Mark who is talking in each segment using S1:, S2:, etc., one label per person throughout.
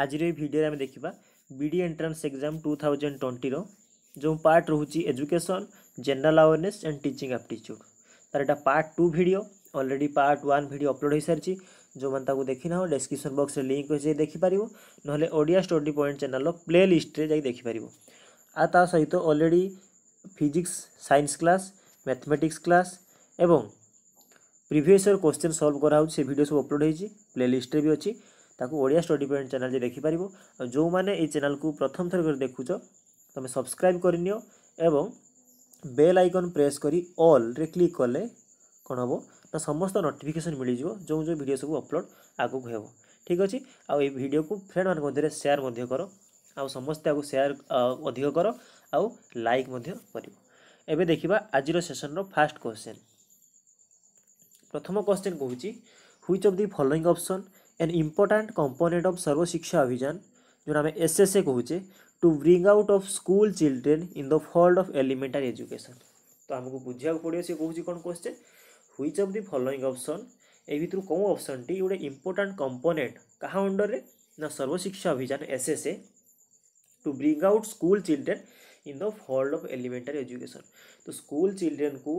S1: ଆଜିର ଏଇ ଭିଡ଼ିଓରେ ଆମେ ଦେଖିବା B D entrance exam two thousand ଟ୍ୱେଣ୍ଟିର ଯେଉଁ ପାର୍ଟ ରହୁଛି education general awareness and teaching aptitude ତାର ଏଇଟା part two video already part one video upload ହୋଇସାରିଛି ଯେଉଁମାନେ ତାକୁ ଦେଖିନାହଁ ଡେସ୍କ୍ରିପସନ୍ ବକ୍ସରେ ଲିଙ୍କ୍ ଅଛି ଯାଇ ଦେଖିପାରିବ ନହେଲେ ଓଡ଼ିଆ ଷ୍ଟଡ଼ି ପଏଣ୍ଟ ଚ୍ୟାନେଲ୍ର ପ୍ଲେ ଲିଷ୍ଟରେ ଯାଇ ଦେଖିପାରିବ ଆଉ ତା ସହିତ already physics science class mathematics class ଏବଂ ପ୍ରିଭିୟସ୍ ଇୟର୍ କୋଶ୍ଚିନ୍ ସଲ୍ଭ କରାହେଉଛି ସେ ଭିଡ଼ିଓ ସବୁ ଅପଲୋଡ଼ ହୋଇଛି ପ୍ଲେ ଲିଷ୍ଟରେ ବି ଅଛି ତାକୁ ଓଡ଼ିଆ ଷ୍ଟଡ଼ି ପଏଣ୍ଟ ଚ୍ୟାନେଲରେ ଦେଖିପାରିବ ଆଉ ଯେଉଁମାନେ ଏଇ ଚ୍ୟାନେଲକୁ ପ୍ରଥମ ଥର କରି ଦେଖୁଛ ତୁମେ ସବସ୍କ୍ରାଇବ୍ କରିନିଅ ଏବଂ ବେଲ୍ ଆଇକନ୍ ପ୍ରେସ୍ କରି ଅଲ୍ରେ କ୍ଲିକ୍ କଲେ କ'ଣ ହେବ ନା ସମସ୍ତ ନୋଟିଫିକେସନ୍ ମିଳିଯିବ ଯେଉଁ ଯେଉଁ ଭିଡ଼ିଓ ସବୁ ଅପଲୋଡ଼ ଆଗକୁ ହେବ ଠିକ୍ ଅଛି ଆଉ ଏଇ ଭିଡ଼ିଓକୁ ଫ୍ରେଣ୍ଡମାନଙ୍କ ମଧ୍ୟରେ ସେୟାର ମଧ୍ୟ କର ଆଉ ସମସ୍ତେ ଆକୁ ସେୟାର ଅଧିକ କର ଆଉ ଲାଇକ୍ ମଧ୍ୟ କରିବ ଏବେ ଦେଖିବା ଆଜିର ସେସନ୍ର ଫାଷ୍ଟ କୋଶ୍ଚିନ୍ ପ୍ରଥମ କୋଶ୍ଚିନ୍ କହୁଛି which of the following option an important component of Sarva Shiksha Abhiyan जो आम एस एस ए कहे to bring out of school children in the fold of elementary education तो आमको बुझाक पड़ो सी कहे कौन question which of the following option ए भितर कौन अप्सन टी गोटे इम्पोर्टान्ट कम्पोनेट क्या अंडर में ना Sarva Shiksha Abhiyan S S A to bring out school children in the fold of elementary education तो स्कूल चिल्ड्रेन को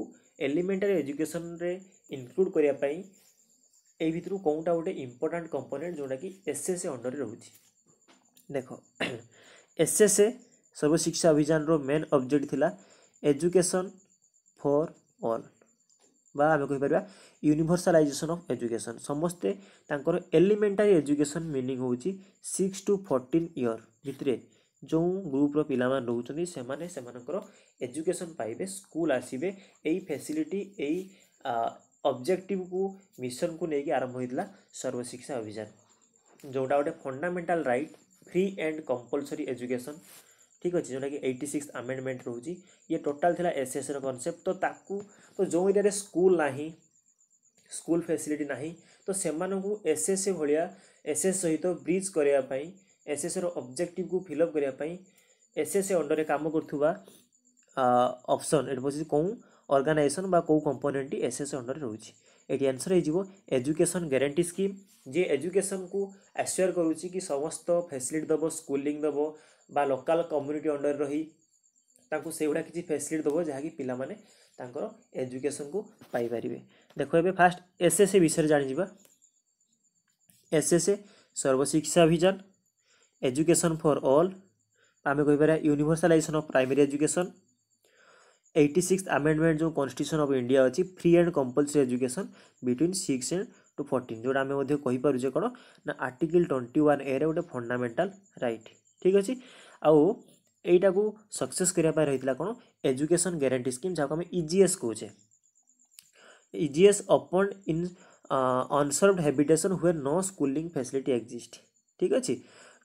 S1: एलिमेंटारी एजुकेशन रे इनक्लूड करने ଏଇ ଭିତରୁ କେଉଁଟା ଗୋଟେ ଇମ୍ପୋର୍ଟାଣ୍ଟ କମ୍ପୋନେଣ୍ଟ ଯେଉଁଟାକି ଏସ୍ ଏସ୍ ଏ ଅଣ୍ଡରରେ ରହୁଛି ଦେଖ ଏସ୍ ଏସ୍ ଏ ସର୍ବଶିକ୍ଷା ଅଭିଯାନର ମେନ୍ ଅବଜେକ୍ଟ ଥିଲା ଏଜୁକେସନ୍ ଫର୍ ଅଲ୍ ବା ଆମେ କହିପାରିବା ୟୁନିଭର୍ସାଲାଇଜେସନ୍ ଅଫ୍ ଏଜୁକେସନ୍ ସମସ୍ତେ ତାଙ୍କର ଏଲିମେଣ୍ଟାରୀ ଏଜୁକେସନ୍ ମିନିଂ ହେଉଛି ସିକ୍ସ ଟୁ ଫର୍ଟିନ୍ ଇୟର୍ ଭିତରେ ଯେଉଁ ଗ୍ରୁପ୍ର ପିଲାମାନେ ରହୁଛନ୍ତି ସେମାନେ ସେମାନଙ୍କର ଏଜୁକେସନ୍ ପାଇବେ ସ୍କୁଲ୍ ଆସିବେ ଏଇ ଫେସିଲିଟି ଏଇ ଅବଜେକ୍ଟିଭ୍ କୁ ମିଶନକୁ ନେଇକି ଆରମ୍ଭ ହୋଇଥିଲା ସର୍ବଶିକ୍ଷା ଅଭିଯାନ ଯେଉଁଟା ଗୋଟେ fundamental right free and compulsory education ଠିକ୍ ଅଛି ଯେଉଁଟାକି ଏଇଟି ସିକ୍ସ ଆମେଣ୍ଡମେଣ୍ଟ ରହୁଛି ଇଏ ଟୋଟାଲ୍ ଥିଲା ଏସ୍ଏସ୍ର କନସେପ୍ଟ ତ ତାକୁ ତ ଯେଉଁ ଏରିଆରେ ସ୍କୁଲ ନାହିଁ ସ୍କୁଲ ଫ୍ୟାସିଲିଟି ନାହିଁ ତ ସେମାନଙ୍କୁ ଏସ୍ଏସ୍ ଭଳିଆ ଏସ୍ଏସ୍ ସହିତ ବ୍ରିଜ୍ କରିବା ପାଇଁ ଏସ୍ଏସ୍ର ଅବଜେକ୍ଟିଭ୍କୁ ଫିଲଅପ୍ କରିବା ପାଇଁ ଏସ୍ଏସ୍ ଅଣ୍ଡରରେ କାମ କରୁଥିବା ଅପସନ୍ ଏଠି ବସି କେଉଁ ଅର୍ଗାନାଇଜେସନ୍ ବା କେଉଁ କମ୍ପୋନେଣ୍ଟଟି ଏସ୍ ଏସ୍ ଅଣ୍ଡରରେ ରହୁଛି ଏଠି ଆନ୍ସର୍ ହେଇଯିବ ଏଜୁକେସନ୍ ଗ୍ୟାରେଣ୍ଟି ସ୍କିମ୍ ଯିଏ ଏଜୁକେସନ୍କୁ ଆସ୍ୟୋର୍ କରୁଛି କି ସମସ୍ତ ଫ୍ୟାସିଲିଟି ଦେବ ସ୍କୁଲିଂ ଦେବ ବା ଲୋକାଲ୍ କମ୍ୟୁନିଟି ଅଣ୍ଡରରେ ରହି ତାଙ୍କୁ ସେଇଗୁଡ଼ା କିଛି ଫ୍ୟାସିଲିଟି ଦେବ ଯାହାକି ପିଲାମାନେ ତାଙ୍କର ଏଜୁକେସନ୍କୁ ପାଇପାରିବେ ଦେଖ ଏବେ ଫାର୍ଷ୍ଟ ଏସ୍ ଏସ୍ ଏ ବିଷୟରେ ଜାଣିଯିବା ଏସ୍ ଏସ୍ ଏ ସର୍ବଶିକ୍ଷା ଅଭିଯାନ ଏଜୁକେସନ୍ ଫର୍ ଅଲ୍ ଆମେ କହିପାରିବା universalization of primary education eighty six amendment ଯେଉଁ କନଷ୍ଟିଚ୍ୟୁସନ୍ ଅଫ୍ ଇଣ୍ଡିଆ ଅଛି free and compulsory education between six and ଟୁ ଫର୍ଟିନ୍ ଯେଉଁଟା ଆମେ ମଧ୍ୟ କହିପାରୁଛେ କ'ଣ ନା ଆର୍ଟିକିଲ୍ ଟ୍ୱେଣ୍ଟି ୱାନ୍ ଏରେ ଗୋଟେ ଫଣ୍ଡାମେଣ୍ଟାଲ୍ ରାଇଟ୍ ଠିକ୍ ଅଛି ଆଉ ଏଇଟାକୁ ସକ୍ସେସ୍ କରିବା ପାଇଁ ରହିଥିଲା କ'ଣ ଏଜୁକେସନ୍ ଗ୍ୟାରେଣ୍ଟି ସ୍କିମ୍ ଯାହାକୁ ଆମେ ଇଜିଏସ୍ କହୁଛେ ଇଜିଏସ୍ ଅପନ୍ ଇନ୍ ଅନସର୍ଭଡ୍ ହାବିଟେସନ୍ ହୁଏ ନୋ ସ୍କୁଲିଂ ଫ୍ୟାସିଲିଟି ଏକ୍ଜିଷ୍ଟ ଠିକ୍ ଅଛି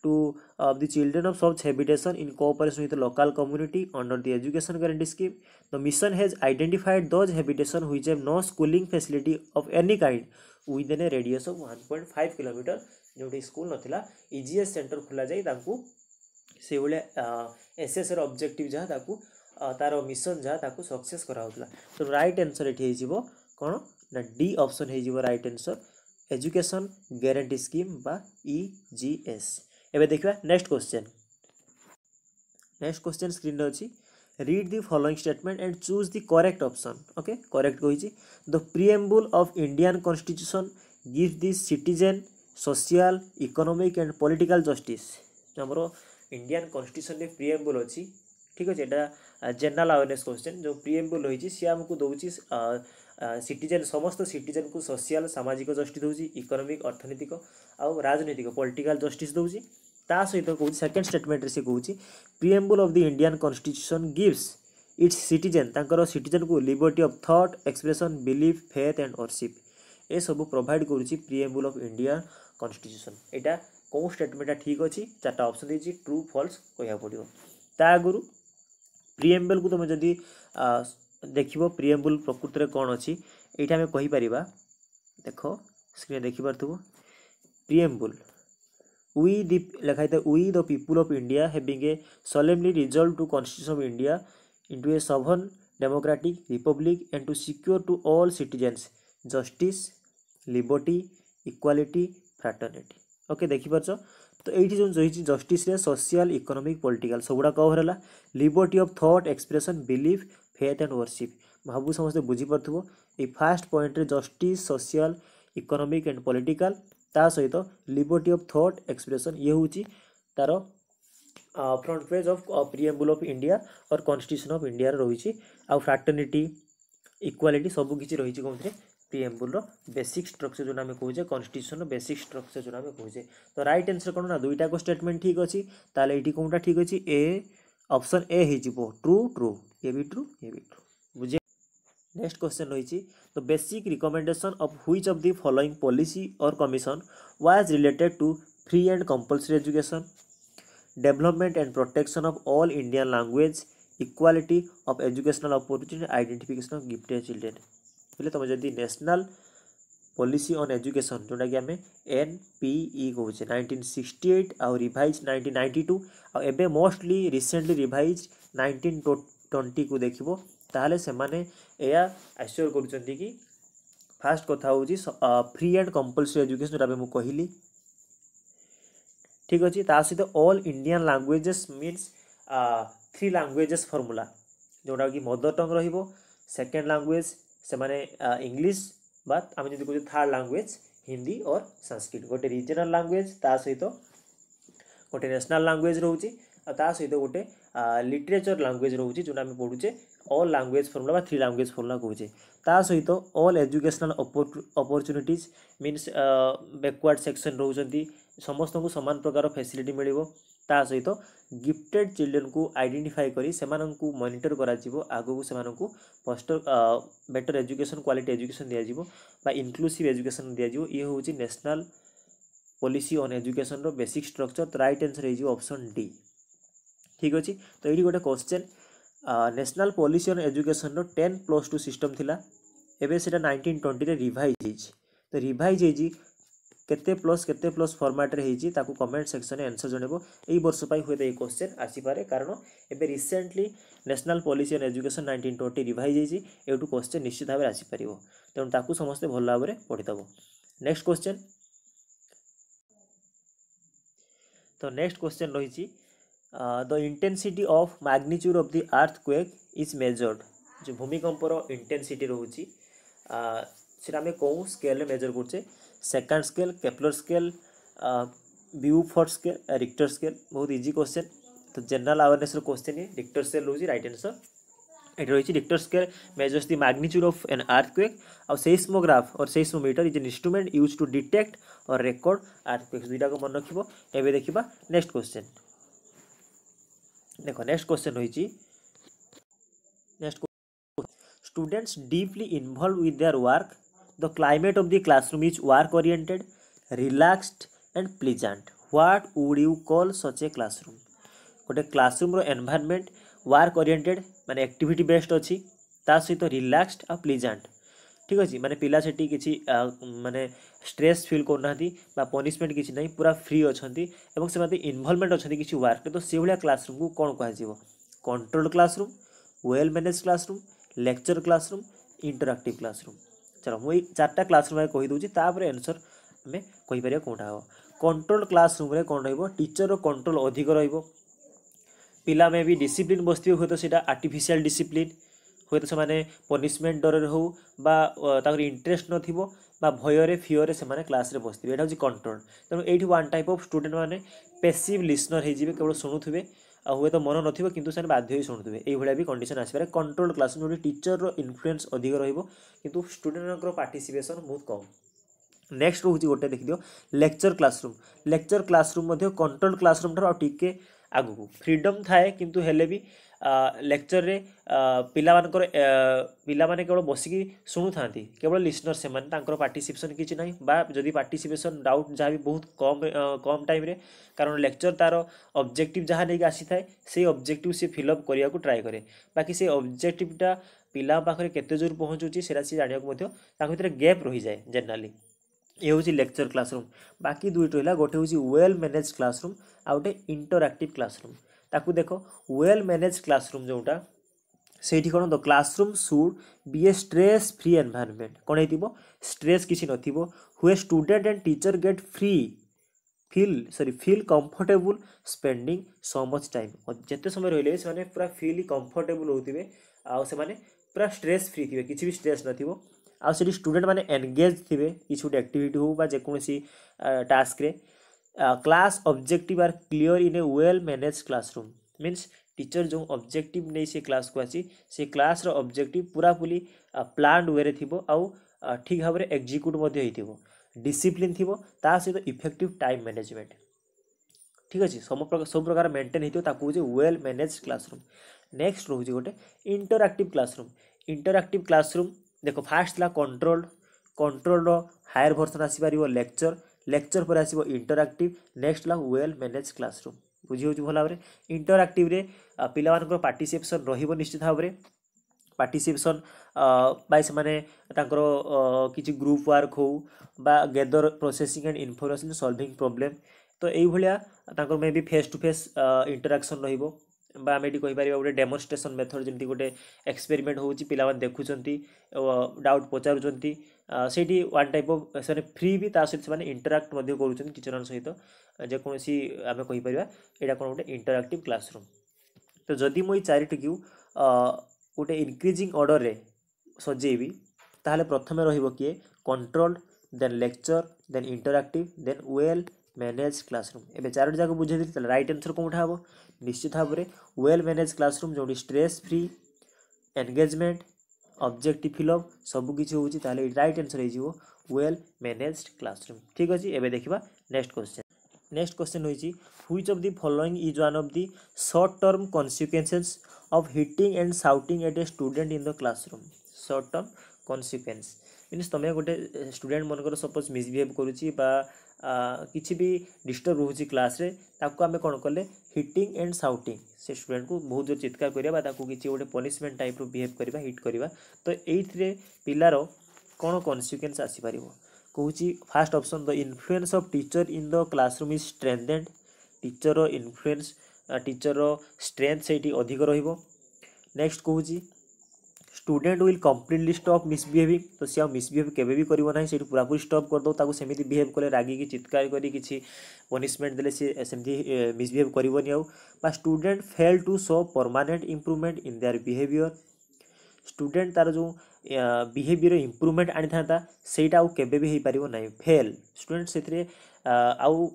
S1: to uh, the children of such habitation in cooperation with the local community under the education guarantee scheme the mission has identified those habitation which have no schooling facility of any kind within a radius of 1.5 km ଯୋଉଠି school ନଥିଲା EGS centre ଖୋଲାଯାଇ ତାଙ୍କୁ ସେଇଭଳିଆ ଏସ୍ଏସ୍ର objective ଯାହା ତାକୁ ତାର mission ଯାହା ତାକୁ ସକ୍ସେସ୍ କରାହେଉଥିଲା ତ ରାଇଟ୍ ଆନ୍ସର୍ ଏଠି ହେଇଯିବ କ'ଣ ନା ଡି ଅପସନ୍ ହେଇଯିବ right answer education guarantee scheme ବା ଇ ଜି ଏସ୍ ଏବେ ଦେଖିବା ନେକ୍ସଟ କ୍ୱେଶ୍ଚନ୍ ନେକ୍ସଟ କ୍ୱେଶ୍ଚନ୍ ସ୍କ୍ରିନ୍ରେ ଅଛି read the following statement and choose the correct option okay correct କହିଛି the preamble of Indian constitution give the citizen social economic and political justice ଆମର Indian କନଷ୍ଟିଚ୍ୟୁସନ୍ରେ preamble ଅଛି ଠିକ୍ ଅଛି ଏଇଟା ଜେନେରାଲ୍ ଆୱେରନେସ୍ କ୍ୱେଶ୍ଚନ୍ ଯେଉଁ ପ୍ରିଏମ୍ବୁଲ୍ ରହିଛି ସିଏ ଆମକୁ ଦେଉଛି ସିଟିଜେନ୍ ସମସ୍ତ ସିଟିଜେନ୍କୁ ସୋସିଆଲ୍ ସାମାଜିକ ଜଷ୍ଟିସ୍ ଦେଉଛି ଇକୋନୋମିକ୍ ଅର୍ଥନୈତିକ ଆଉ ରାଜନୈତିକ ପଲିଟିକାଲ୍ ଜଷ୍ଟିସ୍ ଦେଉଛି ତା ସହିତ କହୁଛି ସେକେଣ୍ଡ ଷ୍ଟେଟମେଣ୍ଟରେ ସେ କହୁଛି preamble of the Indian constitution gives its citizen ତାଙ୍କର ସିଟିଜେନ୍କୁ liberty of thought expression belief faith and worship ଏସବୁ ପ୍ରୋଭାଇଡ଼ କରୁଛି ପ୍ରିଏମ୍ବୁଲ୍ ଅଫ୍ ଇଣ୍ଡିଆ କନଷ୍ଟିଚ୍ୟୁସନ୍ ଏଇଟା କେଉଁ ଷ୍ଟେଟମେଣ୍ଟଟା ଠିକ୍ ଅଛି ଚାରିଟା ଅପସନ୍ ଦେଇଛି ଟ୍ରୁ ଫଲ୍ସ କହିବାକୁ ପଡ଼ିବ ତା ଆଗରୁ ପ୍ରିଏମ୍ବଲ୍କୁ ତୁମେ ଯଦି ଦେଖିବ ପ୍ରିଏମ୍ବୁଲ୍ ପ୍ରକୃତରେ କ'ଣ ଅଛି ଏଇଟା ଆମେ କହିପାରିବା ଦେଖ ସ୍କ୍ରିନ୍ରେ ଦେଖିପାରୁଥିବ ପ୍ରିଏମ୍ବୁଲ୍ ଉଇ ଦି ଲେଖା ହେଇଥାଏ we the people of India having a solemnly resolve to constitution of India into a sovereign democratic republic and to secure to all citizens justice liberty equality fraternity okay ଦେଖିପାରୁଛ ତ ଏଇଠି ଯେଉଁ ରହିଛି ଜଷ୍ଟିସ୍ରେ ସୋସିଆଲ୍ ଇକୋନୋମିକ୍ ପଲିଟିକାଲ୍ ସବୁଗୁଡ଼ା cover ହେଲା liberty of thought expression belief faith and worship ଭାବୁ ସମସ୍ତେ ବୁଝିପାରୁଥିବ ଏଇ ଫାର୍ଷ୍ଟ ପଏଣ୍ଟରେ justice social economic and political ତା ସହିତ ଲିବର୍ଟି ଅଫ୍ ଥଟ୍ ଏକ୍ସପ୍ରେସନ୍ ଇଏ ହେଉଛି ତା'ର front page of preamble of India or constitution of ଇଣ୍ଡିଆର ରହିଛି ଆଉ ଫ୍ରାଟର୍ନିଟି ଇକ୍ୱାଲିଟି ସବୁ କିଛି ରହିଛି କେଉଁଥିରେ ପ୍ରିଏମ୍ବୁଲ୍ର ବେସିକ୍ ଷ୍ଟ୍ରକ୍ଚର ଯେଉଁଟା ଆମେ କହୁଛେ କନଷ୍ଟିଟ୍ୟୁସନ୍ର ବେସିକ୍ ଷ୍ଟ୍ରକ୍ଚର ଯେଉଁଟା ଆମେ କହୁଛେ ତ ରାଇଟ୍ ଆନ୍ସର୍ କ'ଣ ନା ଦୁଇଟାକ ଷ୍ଟେଟମେଣ୍ଟ ଠିକ୍ ଅଛି ତାହେଲେ ଏଇଠି କେଉଁଟା ଠିକ୍ ଅଛି ଏ অপশন এ হয়েযিব ট্রু ট্রু ইয়ে বি ট্রু ইয়ে বি ট্রু বুঝে নেক্সট কোশ্চেন রয়েছে তো basic recommendation of which of the following policy or commission was related to free and compulsory education development and protection of all Indian language equality of educational opportunity identification of gifted children বুঝলে তুমি যদি national policy on education ଯେଉଁଟାକି ଆମେ N P E କହୁଛେ nineteen sixty eight ଆଉ revise nineteen ninety two ଆଉ ଏବେ mostly recently revise nineteen ଟ୍ୱେଣ୍ଟିକୁ ଦେଖିବ ତାହେଲେ ସେମାନେ ଏହା ଆସ୍ୟୋର କରୁଛନ୍ତି କି ଫାର୍ଷ୍ଟ କଥା ହେଉଛି ଫ୍ରି ଆଣ୍ଡ କମ୍ପଲସରି ଏଜୁକେସନ୍ ଯେଉଁଟା ମୁଁ କହିଲି ଠିକ୍ ଅଛି ତା ସହିତ all Indian languages means three languages formula যেটা কি মদর টং রহব সেকেন্ড ল্যাঙ্গুয়েজ সে ইংলিশ বা আমি যদি କହୁଛି third language Hindi or Sanskrit ଗୋଟେ ରିଜନାଲ୍ ଲାଙ୍ଗୁଏଜ୍ ତା ସହିତ ଗୋଟେ ନ୍ୟାସନାଲ୍ ଲାଙ୍ଗୁଏଜ୍ ରହୁଛି ଆଉ ତା ସହିତ ଗୋଟେ ଲିଟରେଚର୍ ଲାଙ୍ଗୁଏଜ୍ ରହୁଛି ଯେଉଁଟା ଆମେ ପଢ଼ୁଛେ ଅଲ୍ ଲାଙ୍ଗୁଏଜ୍ ଫର୍ମୁଲା ବା ଥ୍ରୀ ଲାଙ୍ଗୁଏଜ୍ ଫର୍ମୁଲା କହୁଛେ ତା ସହିତ all educational opportunities means backward section ରହୁଛନ୍ତି ସମସ୍ତଙ୍କୁ ସମାନ ପ୍ରକାର ଫ୍ୟାସିଲିଟି ମିଳିବ ତା ସହିତ ଗିଫ୍ଟେଡ୍ ଚିଲଡ୍ରେନ୍କୁ ଆଇଡେଣ୍ଟିଫାଇ କରି ସେମାନଙ୍କୁ ମନିଟର କରାଯିବ ଆଗକୁ ସେମାନଙ୍କୁ foster better education quality education ଦିଆଯିବ ବା ଇନକ୍ଲୁସିଭ୍ ଏଜୁକେସନ୍ ଦିଆଯିବ ଇଏ ହେଉଛି ନ୍ୟାସନାଲ୍ ପଲିସି ଅନ୍ ଏଜୁକେସନ୍ର ବେସିକ୍ ଷ୍ଟ୍ରକ୍ଚର୍ ତ ରାଇଟ୍ ଆନ୍ସର୍ ହେଇଯିବ ଅପସନ୍ ଡି ଠିକ୍ ଅଛି ତ ଏଇଠି ଗୋଟେ କ୍ୱେଶ୍ଚନ୍ ନ୍ୟାସନାଲ୍ ପଲିସି ଅନ୍ ଏଜୁକେସନ୍ର ଟେନ୍ ପ୍ଲସ୍ ଟୁ ସିଷ୍ଟମ୍ ଥିଲା ଏବେ ସେଇଟା ନାଇଣ୍ଟିନ୍ ଟ୍ୱେଣ୍ଟିରେ ରିଭାଇଜ୍ ହେଇଛି ତ ରିଭାଇଜ୍ ହେଇଛି কেতে প্লস কেতে প্লস ফর্মাট্রে হয়েছি তাকে কমেন্ট সেকশনে আনসর জনাইব এই বর্ষ পাই হুয়ে এই কোশ্চেন আসিপারে কারণ এবে recently national policy on education nineteen twenty revise হয়েছি এটু কোশ্চেন নিশ্চিত ভাবে আসিপার তেমন তাকে সমস্তে ভাল ভাবে পড়িদেব নেক্সট কোশ্চেন তো নেক্সট কোশ্চেন রয়েছে the intensity of magnitude of the earthquake is measured जो भूमिकंपर इंटेनसीटी रोचे সেটা আমি কেউ স্কেলে মেজর করছে second scale Kepler scale Beaufort scale Richter scale बहुत इजी क्वेश्चन तो general awareness question Richter scale रोज रईट आनसर ये रही Richter scale measures the magnitude of an earthquake और से स्मोग्राफ और से is an instrument use to detect और record earthquake दुईटा को मन रखी एवं देखा नेक्स्ट क्वेश्चन देख नेक्स्ट क्वेश्चन रही next students deeply involve with their work the climate of the classroom is work oriented relaxed and pleasant what would you call such a classroom ଗୋଟେ କ୍ଲାସରୁମ୍ର ଏନ୍ଭାରମେଣ୍ଟ ୱାର୍କ ଓରିଏଣ୍ଟେଡ଼ ମାନେ activity based ଅଛି ତା ସହିତ ରିଲାକ୍ସଡ୍ ଆଉ ପ୍ଲିଜାଣ୍ଟ ଠିକ୍ ଅଛି ମାନେ ପିଲା ସେଠି କିଛି ମାନେ ଷ୍ଟ୍ରେସ୍ ଫିଲ୍ କରୁନାହାନ୍ତି ବା ପନିସମେଣ୍ଟ କିଛି ନାହିଁ ପୁରା ଫ୍ରି ଅଛନ୍ତି ଏବଂ ସେମାନେ ଇନଭଲ୍ଭମେଣ୍ଟ ଅଛନ୍ତି କିଛି ୱାର୍କରେ ତ ସେଭଳିଆ କ୍ଲାସରୁମ୍କୁ କ'ଣ କୁହାଯିବ control classroom well manage classroom lecture classroom interactive classroom ଚାଲ ମୁଁ ଏଇ ଚାରିଟା କ୍ଲାସରୁମ୍ରେ କହିଦେଉଛି ତାପରେ ଆନ୍ସର୍ ଆମେ କହିପାରିବା କେଉଁଟା ହେବ କଣ୍ଟ୍ରୋଲ କ୍ଲାସରୁମ୍ରେ କ'ଣ ରହିବ ଟିଚର୍ର କଣ୍ଟ୍ରୋଲ ଅଧିକ ରହିବ ପିଲାମାନେ ବି ଡିସିପ୍ଲିନ୍ ବସିଥିବେ ହୁଏତ ସେଇଟା ଆର୍ଟିଫିସିଆଲ୍ ଡିସିପ୍ଲିନ୍ ହୁଏତ ସେମାନେ ପନିସମେଣ୍ଟ ଡରରେ ହେଉ ବା ତାଙ୍କର ଇଣ୍ଟରେଷ୍ଟ ନଥିବ ବା ଭୟରେ ଫିଅରେ ସେମାନେ କ୍ଲାସ୍ରେ ବସିଥିବେ ଏଇଟା ହେଉଛି କଣ୍ଟ୍ରୋଲ ତେଣୁ এইটি ୱାନ୍ ଟାଇପ୍ ଅଫ୍ ଷ୍ଟୁଡେଣ୍ଟ ମାନେ ପେସିଭ୍ ଲିସନର୍ ହେଇଯିବେ କେବଳ ଶୁଣୁଥିବେ আহুয়ে তো মন নথিবো কিন্তু সান বাধ্যই শুনতবে এই বুলি ambi কন্ডিশন আসি পারে কন্ট্রোলড ক্লাসরুমৰ টিচারৰ ইনফ্লুয়েন্স অধিক ৰহিবো কিন্তু ষ্টুডেন্টৰ পার্টিসিপেশ্বন বহুত কম নেক্সট হ'হি গটে দেখ দিও লেকচার ক্লাসরুম লেকচার ক্লাসরুমৰ মধ্য কন্ট্রোলড ক্লাসরুমৰ আৰু টিকে আগু ফ্রিডম ঠায়ে কিন্তু হেলেবি ଲେକ୍ଚରରେ ପିଲାମାନଙ୍କର ପିଲାମାନେ କେବଳ ବସିକି ଶୁଣୁଥାନ୍ତି କେବଳ ଲିସନର୍ ସେମାନେ ତାଙ୍କର ପାର୍ଟିସିପେସନ୍ କିଛି ନାହିଁ ବା ଯଦି ପାର୍ଟିସିପେସନ୍ ଡାଉଟ୍ ଯାହା ବି ବହୁତ କମ୍ କମ୍ ଟାଇମ୍ରେ କାରଣ ଲେକ୍ଚର୍ ତା'ର ଅବଜେକ୍ଟିଭ୍ ଯାହା ନେଇକି ଆସିଥାଏ ସେଇ ଅବଜେକ୍ଟିଭ୍ ସେ ଫିଲ୍ଅପ୍ କରିବାକୁ ଟ୍ରାଏ କରେ ବାକି ସେ ଅବଜେକ୍ଟିଭ୍ଟା ପିଲା ପାଖରେ କେତେ ଜୋର ପହଞ୍ଚୁଛି ସେଇଟା ସେ ଜାଣିବାକୁ ମଧ୍ୟ ତାଙ୍କ ଭିତରେ ଗ୍ୟାପ୍ ରହିଯାଏ ଜେନେରାଲି ଏ ହେଉଛି ଲେକ୍ଚର୍ କ୍ଲାସରୁମ୍ ବାକି ଦୁଇଟି ରହିଲା ଗୋଟେ ହେଉଛି ୱେଲ୍ ମ୍ୟାନେଜ୍ କ୍ଲାସରୁମ୍ ଆଉ ଗୋଟେ ଇଣ୍ଟରାକ୍ଟିଭ୍ କ୍ଲାସରୁମ୍ ତାକୁ ଦେଖ ୱେଲ୍ ମ୍ୟାନେଜ୍ କ୍ଲାସରୁମ୍ ଯେଉଁଟା ସେଇଠି କ'ଣ ତ classroom should be a stress free environment କ'ଣ ହେଇଥିବ ଷ୍ଟ୍ରେସ୍ କିଛି ନଥିବ ହୁଏ student and teacher get free feel sorry feel comfortable spending so much time ଯେତେ ସମୟ ରହିଲେ ସେମାନେ ପୁରା ଫିଲ୍ କମ୍ଫର୍ଟେବୁଲ୍ ହେଉଥିବେ ଆଉ ସେମାନେ ପୁରା ଷ୍ଟ୍ରେସ୍ ଫ୍ରି ଥିବେ କିଛି ବି ଷ୍ଟ୍ରେସ୍ ନଥିବ ଆଉ ସେଠି ଷ୍ଟୁଡେଣ୍ଟ ମାନେ ଏନଗେଜ୍ ଥିବେ କିଛି ଗୋଟେ ଆକ୍ଟିଭିଟି ହେଉ ବା ଯେକୌଣସି ଟାସ୍କରେ uh, class objective are clear in a well managed classroom means teacher जो ऑब्जेक्टिव नहीं से क्लास को आसी से क्लास रो ऑब्जेक्टिव पूरापूरी प्लान्ड वे रे थिबो आउ ठीक भाव रे एग्जीक्यूट मध्ये हेथिबो डिसिप्लिन थिबो ता सहित इफेक्टिव टाइम मैनेजमेंट ঠিক আছে সব সব প্রকার মেন্টেন হইতো তাকে হচ্ছে ওয়েল ম্যানেজ ক্লাসরুম নেক্সট রয়েছে গোটে ইন্টরাক্টিভ ক্লাসরুম ইন্টরাক্টিভ ক্লাসরুম দেখো ফার্স্ট লা কন্ট্রোল কন্ট্রোলর হায়ার ভর্সন আসিপার লেকচর ଲେକ୍ଚର୍ ପରେ ଆସିବ ଇଣ୍ଟରାକ୍ଟିଭ୍ ନେକ୍ସଟ ହେଲା ୱେଲ୍ ମ୍ୟାନେଜ୍ କ୍ଲାସରୁମ୍ ବୁଝିହେଉଛି ଭଲ ଭାବରେ ଇଣ୍ଟରାକ୍ଟିଭ୍ରେ ପିଲାମାନଙ୍କର ପାର୍ଟିସିପେସନ୍ ରହିବ ନିଶ୍ଚିତ ଭାବରେ ପାର୍ଟିସିପେସନ୍ ବା ସେମାନେ ତାଙ୍କର କିଛି ଗ୍ରୁପ୍ ୱାର୍କ ହେଉ ବା gather processing and information solving problem ତ ଏଇଭଳିଆ ତାଙ୍କର may be face to face interaction ରହିବ ବା ଆମେ ଏଠି କହିପାରିବା ଗୋଟେ ଡେମନଷ୍ଟ୍ରେସନ୍ ମେଥଡ଼ ଯେମିତି ଗୋଟେ ଏକ୍ସପେରିମେଣ୍ଟ ହେଉଛି ପିଲାମାନେ ଦେଖୁଛନ୍ତି ଡାଉଟ୍ ପଚାରୁଛନ୍ତି ସେଇଠି ୱାନ୍ ଟାଇପ୍ ଅଫ୍ ସେମାନେ ଫ୍ରି ବି ତା ସହିତ ସେମାନେ ଇଣ୍ଟରାକ୍ଟ ମଧ୍ୟ କରୁଛନ୍ତି ଟିଚରମାନଙ୍କ ସହିତ ଯେକୌଣସି ଆମେ କହିପାରିବା ଏଇଟା କ'ଣ ଗୋଟେ ଇଣ୍ଟରାକ୍ଟିଭ୍ କ୍ଲାସରୁମ୍ ତ ଯଦି ମୁଁ ଏଇ ଚାରିଟିକୁ ଗୋଟେ ଇନକ୍ରିଜିଂ ଅର୍ଡ଼ରରେ ସଜେଇବି ତାହେଲେ ପ୍ରଥମେ ରହିବ କିଏ control then lecture then interactive then well manage classroom ଏବେ ଚାରୋଟି ଯାକ ବୁଝେଇଦେଲି ତାହେଲେ ରାଇଟ୍ ଆନ୍ସର୍ କେଉଁଠା ହେବ ନିଶ୍ଚିତ ଭାବରେ ୱେଲ୍ ମ୍ୟାନେଜ୍ କ୍ଲାସରୁମ୍ ଯେଉଁଠି stress free engagement objective fill up ସବୁକିଛି ହେଉଛି ତାହେଲେ ରାଇଟ୍ ଆନ୍ସର୍ ହେଇଯିବ ୱେଲ୍ ମ୍ୟାନେଜ୍ଡ କ୍ଲାସରୁମ୍ ଠିକ୍ ଅଛି ଏବେ ଦେଖିବା ନେକ୍ସଟ କ୍ୱେଶ୍ଚନ୍ ନେକ୍ସଟ କ୍ୱେଶ୍ଚନ୍ ହୋଇଛି which of the following is one of the short term consequences of hitting and shouting at a student in the classroom short term consequence means ତୁମେ ଗୋଟେ student ମାନଙ୍କର suppose misbehave କରୁଛି ବା କିଛି ବି disturb ରହୁଛି କ୍ଲାସ୍ରେ ତାକୁ ଆମେ କ'ଣ କଲେ ହିଟିଂ ଆଣ୍ଡ ସାଉଟିଂ ସେ ଷ୍ଟୁଡ଼େଣ୍ଟକୁ ବହୁତ ଜୋର ଚିତ୍କାର କରିବା ବା ତାକୁ କିଛି ଗୋଟେ ପନିସମେଣ୍ଟ ଟାଇପ୍ର ବିହେଭ୍ କରିବା ହିଟ୍ କରିବା ତ ଏଇଥିରେ ପିଲାର କ'ଣ କନସିକ୍ୱେନ୍ସ ଆସିପାରିବ କହୁଛି first option the influence of teacher in the classroom is strengthened ଟିଚର୍ର ଇନଫ୍ଲୁଏନ୍ସ ଟିଚର୍ର ଷ୍ଟ୍ରେନ୍ଥ ସେଇଠି ଅଧିକ ରହିବ ନେକ୍ସଟ କହୁଛି student will completely stop misbehaving तो सी आउ मिसबिहेव के भी करिवो नाही सेठी स्टप कर दो ताको सेमिति बिहेव कले रागी की चित्कार कर किसी पनिशमेंट देले से मिसबिहेव कर student fail to show permanent improvement in their behaviour student तार जो बिहेवियर इम्प्रुवमेंट आनी था सहीटा आउ केबे फेल स्टूडेंट से आउ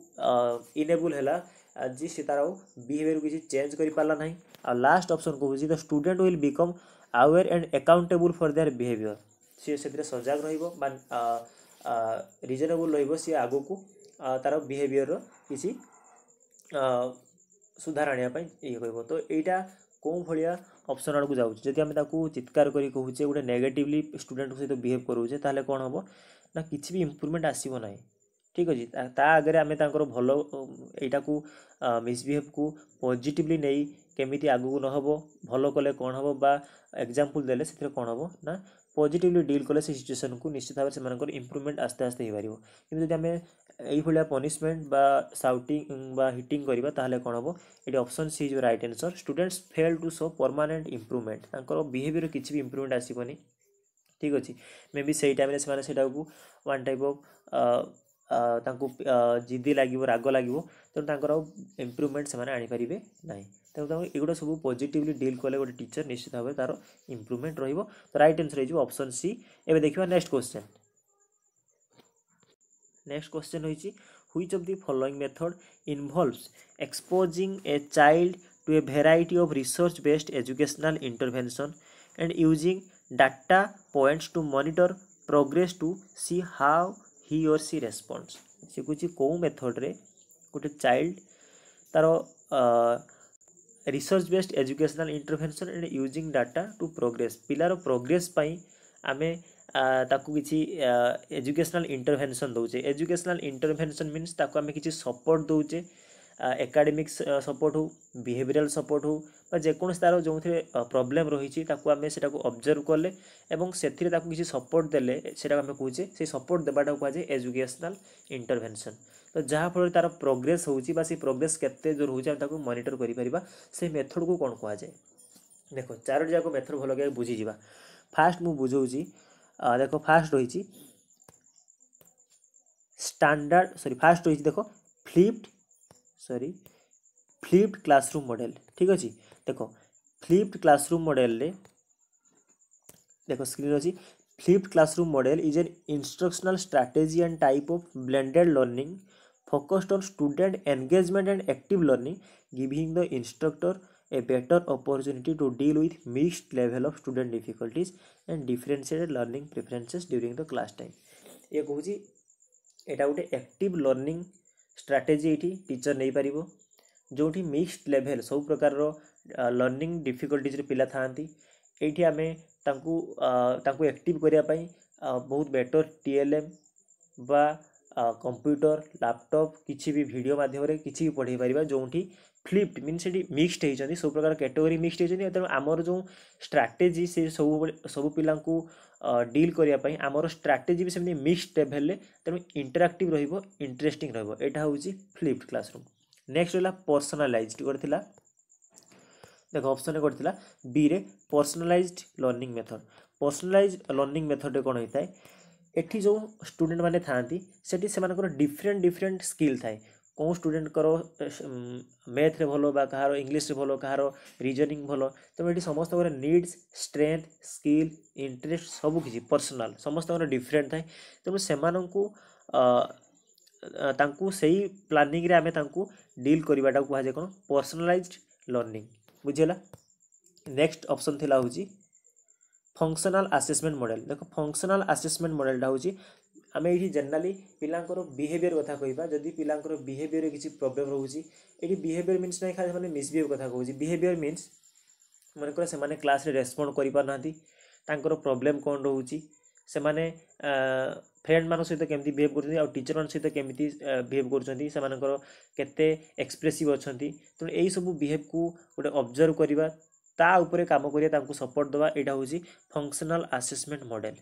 S1: इनेबल है जी से तार बिहेवियर किसी चेंज कर पारा ना आ लास्ट ऑप्शन कहूँ the student will become aware and accountable for their behaviour ସିଏ ସେଥିରେ ସଜାଗ ରହିବ ବା ରିଜନେବୁଲ୍ ରହିବ ସିଏ ଆଗକୁ ତା'ର ବିହେଭିଅର୍ର କିଛି ସୁଧାର ଆଣିବା ପାଇଁ ଇଏ କହିବ ତ ଏଇଟା କେଉଁ ଭଳିଆ ଅପସନ୍ ଆଡ଼କୁ ଯାଉଛି ଯଦି ଆମେ ତାକୁ ଚିତ୍କାର କରି କହୁଛେ ଗୋଟେ ନେଗେଟିଭଲି ଷ୍ଟୁଡେଣ୍ଟଙ୍କ ସହିତ ବିହେଭ୍ କରୁଛେ ତାହେଲେ କ'ଣ ହେବ ନା କିଛି ବି ଇମ୍ପ୍ରୁଭମେଣ୍ଟ ଆସିବ ନାହିଁ ଠିକ୍ ଅଛି ତା ଆଗରେ ଆମେ ତାଙ୍କର ଭଲ ଏଇଟାକୁ ମିସବିହେଭ୍କୁ ପଜିଟିଭଲି ନେଇ କେମିତି ଆଗକୁ ନ ହେବ ଭଲ କଲେ କ'ଣ ହେବ ବା ଏକ୍ଜାମ୍ପଲ୍ ଦେଲେ ସେଥିରେ କ'ଣ ହେବ ନା ପଜିଟିଭଲି ଡିଲ୍ କଲେ ସେ ସିଚୁଏସନ୍କୁ ନିଶ୍ଚିତ ଭାବରେ ସେମାନଙ୍କର ଇମ୍ପ୍ରୁଭମେଣ୍ଟ ଆସ୍ତେ ଆସ୍ତେ ହେଇପାରିବ କିନ୍ତୁ ଯଦି ଆମେ ଏଇଭଳିଆ ପନିଶମେଣ୍ଟ ବା ସାଉଟିଂ ବା ହିଟିଂ କରିବା ତାହେଲେ କ'ଣ ହେବ ଏଠି option C is right answer students fail to show permanent improvement ତାଙ୍କର ବିହେଭିଅର୍ କିଛି ବି ଇମ୍ପ୍ରୁଭମେଣ୍ଟ ଆସିବନି ଠିକ୍ ଅଛି ମେ ବି ସେଇ ଟାଇମ୍ରେ ସେମାନେ ସେଇଟାକୁ ୱାନ୍ ଟାଇପ୍ ଅଫ୍ ତାଙ୍କୁ ଜିଦି ଲାଗିବ ରାଗ ଲାଗିବ ତେଣୁ ତାଙ୍କର ଆଉ ଇମ୍ପ୍ରୁଭମେଣ୍ଟ ସେମାନେ ଆଣିପାରିବେ ନାହିଁ ତେଣୁ ତାଙ୍କୁ ଏଗୁଡ଼ା ସବୁ ପଜିଟିଭଲି ଡିଲ୍ କଲେ ଗୋଟେ ଟିଚର୍ ନିଶ୍ଚିତ ଭାବରେ ତା'ର ଇମ୍ପ୍ରୁଭମେଣ୍ଟ ରହିବ ତ ରାଇଟ୍ ଆନ୍ସର୍ ହେଇଯିବ ଅପସନ୍ ସି ଏବେ ଦେଖିବା ନେକ୍ସଟ କ୍ୱେଶ୍ଚନ୍ ନେକ୍ସଟ କ୍ୱେଶ୍ଚନ୍ ହୋଇଛି which of the following method involves exposing a child to a variety of research based educational intervention and using data points to monitor progress to see how he or she responds ଶିଖୁଛି କେଉଁ ମେଥଡ଼ରେ ଗୋଟେ child ତା'ର research based educational intervention and using data to progress ପିଲାର progress ପାଇଁ ଆମେ ତାକୁ କିଛି ଏଜୁକେସନାଲ୍ ଇଣ୍ଟରଭେନସନ୍ ଦେଉଛେ ଏଜୁକେସନାଲ୍ ଇଣ୍ଟରଭେନସନ୍ ମିନ୍ସ ତାକୁ ଆମେ କିଛି ସପୋର୍ଟ ଦେଉଛେ ଏକାଡେମିକ୍ସ ସପୋର୍ଟ ହେଉ ବିହେଭିରାଲ୍ ସପୋର୍ଟ ହେଉ ବା ଯେକୌଣସି ତା'ର ଯେଉଁଥିରେ ପ୍ରୋବ୍ଲେମ୍ ରହିଛି ତାକୁ ଆମେ ସେଟାକୁ ଅବଜର୍ଭ କଲେ ଏବଂ ସେଥିରେ ତାକୁ କିଛି ସପୋର୍ଟ ଦେଲେ ସେଟାକୁ ଆମେ କହୁଛେ ସେଇ ସପୋର୍ଟ ଦେବାଟାକୁ କୁହାଯାଏ ଏଜୁକେସନାଲ୍ ଇଣ୍ଟରଭେନସନ୍ ତ ଯାହାଫଳରେ ତା'ର ପ୍ରୋଗ୍ରେସ୍ ହେଉଛି ବା ସେ ପ୍ରୋଗ୍ରେସ୍ କେତେ ଯେଉଁ ହେଉଛି ଆମେ ତାକୁ ମନିଟର କରିପାରିବା ସେ ମେଥଡ଼କୁ କ'ଣ କୁହାଯାଏ ଦେଖ ଚାରୋଟି ଯାକ ମେଥଡ଼ ଭଲ ଭାବେ ବୁଝିଯିବା ଫାଷ୍ଟ ମୁଁ ବୁଝାଉଛି ଦେଖ ଫାଷ୍ଟ ରହିଛି ଷ୍ଟାଣ୍ଡାର୍ଡ଼ ସରି ଫାଷ୍ଟ ରହିଛି ଦେଖ ଫ୍ଲିପ୍ଡ सरी फ्लिप्ड क्लासरूम मडेल ठीक अच्छे देख फ्लिप्ड क्लासरूम मडेल देख स्क्रीन अच्छी flipped classroom model is an instructional strategy and type of blended learning focused on student engagement and active learning giving the instructor a better opportunity to deal with mixed level of student difficulties and differentiated learning preferences during the class time ये कहूँ एटा गोटे active learning strategy ଏଇଠି teacher ନେଇପାରିବ ଯେଉଁଠି mixed level ସବୁ ପ୍ରକାରର learning ଡିଫିକଲ୍ଟିଜ୍ର ପିଲା ଥାଆନ୍ତି ଏଇଠି ଆମେ ତାଙ୍କୁ ତାଙ୍କୁ ଆକ୍ଟିଭ୍ କରିବା ପାଇଁ ବହୁତ ବେଟର୍ ଟି ଏଲ୍ ଏମ୍ ବା କମ୍ପ୍ୟୁଟର ଲାପଟପ୍ କିଛି ବି ଭିଡ଼ିଓ ମାଧ୍ୟମରେ କିଛି ବି ପଢ଼େଇ ପାରିବା ଯେଉଁଠି ଫ୍ଲିପ୍ଟ ମିନ୍ ସେଠି ମିକ୍ସଡ୍ ହେଇଛନ୍ତି ସବୁ ପ୍ରକାର କ୍ୟାଟେଗୋରୀ ମିକ୍ସଡ୍ ହେଇଛନ୍ତି ତେଣୁ ଆମର ଯେଉଁ ଷ୍ଟ୍ରାଟେଜି ସେ ସବୁ ସବୁ ପିଲାଙ୍କୁ ଡିଲ୍ କରିବା ପାଇଁ ଆମର ଷ୍ଟ୍ରାଟେଜି ବି ସେମିତି ମିକ୍ସ ଷ୍ଟେପ୍ ହେଲେ ତେଣୁ ଇଣ୍ଟରାକ୍ଟିଭ୍ ରହିବ ଇଣ୍ଟରେଷ୍ଟିଂ ରହିବ ଏଇଟା ହେଉଛି ଫ୍ଲିପ୍ଟ କ୍ଲାସରୁମ୍ ନେକ୍ସଟ ରହିଲା ପର୍ସନାଲାଇଜ୍ଡ ଗୋଟେ ଥିଲା ଦେଖ ଅପସନ୍ରେ ଗୋଟେ ଥିଲା ବିରେ personalised learning method personalised learning ମେଥଡ଼ରେ କ'ଣ ହୋଇଥାଏ ଏଠି ଯେଉଁ ଷ୍ଟୁଡ଼େଣ୍ଟମାନେ ଥାଆନ୍ତି ସେଠି ସେମାନଙ୍କର ଡିଫରେଣ୍ଟ ଡିଫରେଣ୍ଟ ସ୍କିଲ୍ ଥାଏ କେଉଁ ଷ୍ଟୁଡ଼େଣ୍ଟଙ୍କର ମ୍ୟାଥ୍ରେ ଭଲ ବା କାହାର ଇଂଲିଶରେ ଭଲ କାହାର ରିଜନିଂ ଭଲ ତେଣୁ ଏଠି ସମସ୍ତଙ୍କର ନିଡ଼୍ସ ଷ୍ଟ୍ରେଙ୍ଗଥ୍ ସ୍କିଲ୍ ଇଣ୍ଟରେଷ୍ଟ ସବୁକିଛି ପର୍ସନାଲ୍ ସମସ୍ତଙ୍କର ଡିଫରେଣ୍ଟ ଥାଏ ତେଣୁ ସେମାନଙ୍କୁ ତାଙ୍କୁ ସେଇ ପ୍ଲାନିଂରେ ଆମେ ତାଙ୍କୁ ଡିଲ୍ କରିବାଟାକୁ କୁହାଯାଏ କ'ଣ ପର୍ସନାଲାଇଜ୍ଡ ଲର୍ଣ୍ଣିଂ ବୁଝିହେଲା ନେକ୍ସଟ ଅପସନ୍ ଥିଲା ହେଉଛି ଫଙ୍କସନାଲ୍ ଆସେସମେଣ୍ଟ ମଡ଼େଲ ଦେଖ ଫଙ୍କସନାଲ୍ ଆସେସମେଣ୍ଟ ମଡ଼େଲଟା ହେଉଛି ଆମେ ଏଇଠି ଜେନେରାଲି ପିଲାଙ୍କର ବିହେଭିଅର୍ କଥା କହିବା ଯଦି ପିଲାଙ୍କର ବିହେଭିଅର୍ରେ କିଛି ପ୍ରୋବ୍ଲେମ୍ ରହୁଛି ଏଇଠି ବିହେଭିଅର୍ ମିନ୍ସ ନାହିଁ ଖାଲି ସେମାନେ ମିସବିହେଭ୍ କଥା କହୁଛି ବିହେଭିଅର୍ ମିନ୍ସ ମନେକର ସେମାନେ କ୍ଲାସ୍ରେ ରେସ୍ପଣ୍ଡ କରିପାରୁନାହାନ୍ତି ତାଙ୍କର ପ୍ରୋବ୍ଲେମ୍ କ'ଣ ରହୁଛି ସେମାନେ ଫ୍ରେଣ୍ଡମାନଙ୍କ ସହିତ କେମିତି ବିହେଭ୍ କରୁଛନ୍ତି ଆଉ ଟିଚର୍ମାନଙ୍କ ସହିତ କେମିତି ବିହେଭ୍ କରୁଛନ୍ତି ସେମାନଙ୍କର କେତେ ଏକ୍ସପ୍ରେସିଭ୍ ଅଛନ୍ତି ତେଣୁ ଏହିସବୁ ବିହେଭ୍କୁ ଗୋଟେ ଅବଜର୍ଭ କରିବା ତା ଉପରେ କାମ କରିବା ତାଙ୍କୁ ସପୋର୍ଟ ଦେବା ଏଇଟା ହେଉଛି ଫଙ୍କସନାଲ୍ ଆସେସମେଣ୍ଟ ମଡ଼େଲ୍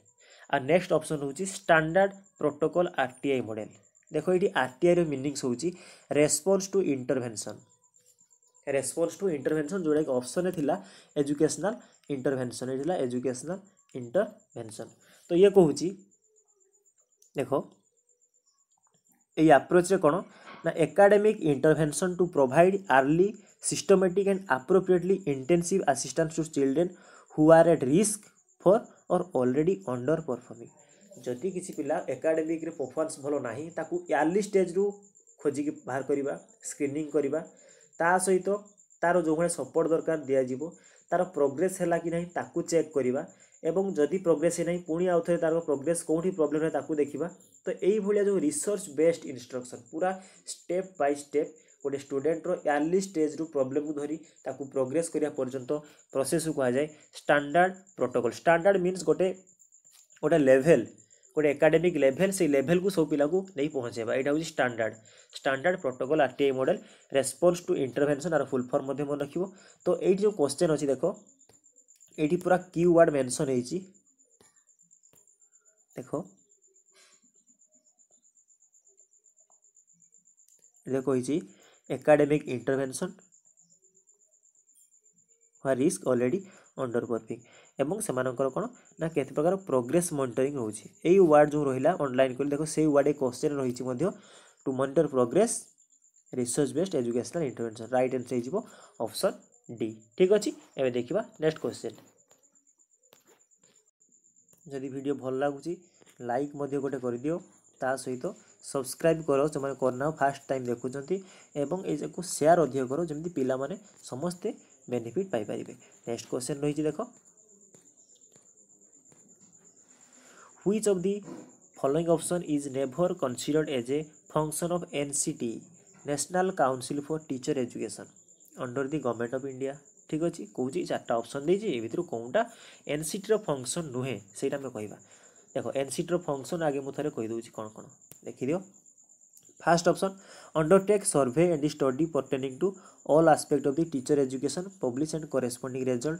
S1: আর নেক্সট অপশন হচ্ছে স্ট্যান্ডার্ড প্রোটোকল আরটিআই মডেল দেখো এটি আরটিআইর মিনিংস হচ্ছে response to intervention response to intervention ଯେଉଁଟାକି ଅପସନ୍ରେ ଥିଲା ଏଜୁକେସନାଲ୍ ଇଣ୍ଟରଭେନସନ୍ ଏଠି ଥିଲା ଏଜୁକେସନାଲ୍ ଇଣ୍ଟରଭେନସନ୍ ତ ଇଏ କହୁଛି ଦେଖ ଏଇ ଆପ୍ରୋଚ୍ରେ କ'ଣ ନା academic intervention to provide early systematic and appropriately intensive assistance to children who are at risk for or already underperforming ଯଦି କିଛି ପିଲା ଏକାଡେମିକ୍ରେ ପରଫର୍ମାନ୍ସ ଭଲ ନାହିଁ ତାକୁ ୟାର୍ଲି ଷ୍ଟେଜ୍ରୁ ଖୋଜିକି ବାହାର କରିବା ସ୍କ୍ରିନିଂ କରିବା ତା ସହିତ ତା'ର ଯେଉଁଭଳି ସପୋର୍ଟ ଦରକାର ଦିଆଯିବ ତା'ର ପ୍ରୋଗ୍ରେସ୍ ହେଲା କି ନାହିଁ ତାକୁ ଚେକ୍ କରିବା ଏବଂ ଯଦି ପ୍ରୋଗ୍ରେସ୍ ହେଇନାହିଁ ପୁଣି ଆଉ ଥରେ ତା'ର ପ୍ରୋଗ୍ରେସ୍ କେଉଁଠି ପ୍ରୋବ୍ଲେମ୍ ହେଲା ତାକୁ ଦେଖିବା ତ ଏଇଭଳିଆ ଯେଉଁ ରିସର୍ଚ୍ଚ ବେସ୍ଡ ଇନଷ୍ଟ୍ରକ୍ସନ୍ ପୁରା ଷ୍ଟେପ୍ ବାଇ ଷ୍ଟେପ୍ ଗୋଟେ ଷ୍ଟୁଡେଣ୍ଟର ୟାର୍ଲି ଷ୍ଟେଜ୍ରୁ ପ୍ରୋବ୍ଲେମ୍କୁ ଧରି ତାକୁ ପ୍ରୋଗ୍ରେସ୍ କରିବା ପର୍ଯ୍ୟନ୍ତ ପ୍ରୋସେସ୍କୁ କୁହାଯାଏ ଷ୍ଟାଣ୍ଡାର୍ଡ଼ ପ୍ରୋଟୋକଲ୍ ଷ୍ଟାଣ୍ଡାର୍ଡ଼ ମିନ୍ସ ଗୋଟେ ଗୋଟେ ଲେଭେଲ୍ ଗୋଟେ ଏକାଡେମିକ୍ ଲେଭେଲ୍ ସେଇ ଲେଭେଲ୍କୁ ସବୁ ପିଲାକୁ ନେଇ ପହଞ୍ଚାଇବା ଏଇଟା ହେଉଛି standard standard protocol R T I model response to intervention ଆର ଫୁଲ୍ ଫର୍ମ ମଧ୍ୟ ମନେ ରଖିବ ତ ଏଇଠି ଯେଉଁ କ୍ୱେଶ୍ଚନ୍ ଅଛି ଦେଖ ଏଇଠି ପୁରା କ୍ୟୁ ୱାର୍ଡ଼ ମେନ୍ସନ୍ ହେଇଛି ଦେଖ ଦେଖ କହିଛି academic intervention who are risk already underperforming এবং সেমানଙ୍କର କ'ଣ ନା କେତେ ପ୍ରକାର ପ୍ରୋଗ୍ରେସ୍ ମନିଟରିଂ ହେଉଛି ଏଇ ୱାର୍ଡ଼ ଯେଉଁ ରହିଲା ଅନଲାଇନ୍ କହିଲେ ଦେଖ ସେଇ ୱାର୍ଡ଼ ଏ କୋଶ୍ଚେନ୍ ରହିଛି ମଧ୍ୟ to monitor progress research based educational intervention right answer ହେଇଯିବ ଅପସନ୍ ଡି ଠିକ୍ ଅଛି ଏବେ ଦେଖିବା ନେକ୍ସଟ କୋଶ୍ଚେନ୍ ଯଦି ଭିଡ଼ିଓ ଭଲ ଲାଗୁଛି ଲାଇକ୍ ମଧ୍ୟ ଗୋଟେ କରିଦିଅ ତା ସହିତ ସବସ୍କ୍ରାଇବ୍ କର ଯେଉଁମାନେ କରିନାହୁଁ ଫାର୍ଷ୍ଟ ଟାଇମ୍ ଦେଖୁଛନ୍ତି ଏବଂ ଏଇଯାକୁ ସେୟାର ଅଧିକ କର ଯେମିତି ପିଲାମାନେ ସମସ୍ତେ ବେନିଫିଟ୍ ପାଇପାରିବେ ନେକ୍ସଟ କ୍ୱେଶ୍ଚନ୍ ରହିଛି ଦେଖ which of the following option is never considered as a function of nct national council for teacher education under the government of india ঠিক আছে কৌছি চারটা অপশন দিয়েছি এ ভিতর কোনটা এনসিটির ফংশন নুহে সেইটা আমি কহবা দেখো এনসিটির ফংশন আগে মু থাকে কই দেছি কোণ কোণ लिखिदियो first option undertake survey and study pertaining to all aspect of the teacher education publish and corresponding result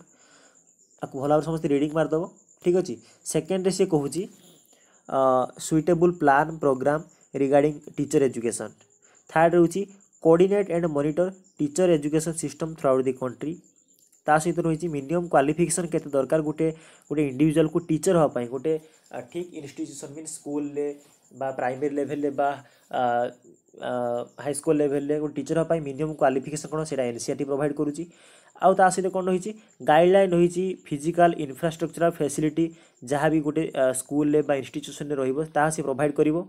S1: आपको भल भाव समस्त रिडिंग मारदेव ठीक अच्छे सेकेंड सी कहूँ suitable plan programme regarding teacher education third रोचे coordinate and monitor teacher education system throughout the country ता सहित रही मिनिमम क्वाफिकेसन के दरकार गोटे गोटे इंडिविजुआल को टीचर हाँपाई गोटे ठीक इनस्टिट्यूशन मीन स्कूल ବା ପ୍ରାଇମେରୀ ଲେଭେଲରେ ବା ହାଇସ୍କୁଲ ଲେଭେଲରେ ଗୋଟେ ଟିଚର ହେବା ପାଇଁ ମିନିମମ୍ କ୍ୱାଲିଫିକେସନ୍ କ'ଣ ସେଇଟା ଏନ୍ସିଆର୍ଟି ପ୍ରୋଭାଇଡ଼ କରୁଛି ଆଉ ତା ସହିତ କ'ଣ ରହିଛି ଗାଇଡ଼ଲାଇନ୍ ରହିଛି ଫିଜିକାଲ ଇନଫ୍ରାଷ୍ଟ୍ରକ୍ଚରାଲ ଫ୍ୟାସିଲିଟି ଯାହା ବି ଗୋଟେ ସ୍କୁଲରେ ବା ଇନଷ୍ଟିଚ୍ୟୁସନରେ ରହିବ ତାହା ସେ ପ୍ରୋଭାଇଡ଼ କରିବ